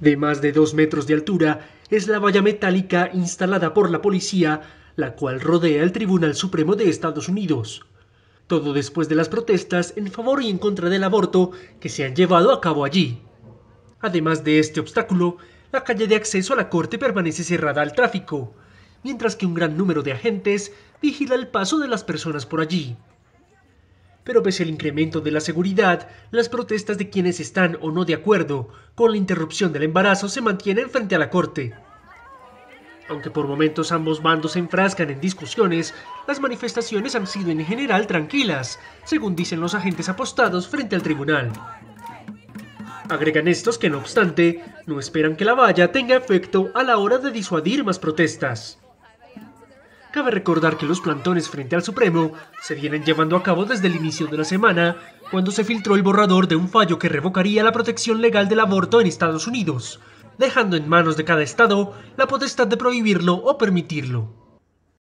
de más de dos metros de altura, es la valla metálica instalada por la policía, la cual rodea el Tribunal Supremo de Estados Unidos. Todo después de las protestas en favor y en contra del aborto que se han llevado a cabo allí. Además de este obstáculo, la calle de acceso a la corte permanece cerrada al tráfico, mientras que un gran número de agentes vigila el paso de las personas por allí. Pero pese al incremento de la seguridad, las protestas de quienes están o no de acuerdo con la interrupción del embarazo se mantienen frente a la Corte. Aunque por momentos ambos bandos se enfrascan en discusiones, las manifestaciones han sido en general tranquilas, según dicen los agentes apostados frente al tribunal. Agregan estos que no obstante, no esperan que la valla tenga efecto a la hora de disuadir más protestas. Cabe recordar que los plantones frente al Supremo se vienen llevando a cabo desde el inicio de la semana, cuando se filtró el borrador de un fallo que revocaría la protección legal del aborto en Estados Unidos, dejando en manos de cada estado la potestad de prohibirlo o permitirlo.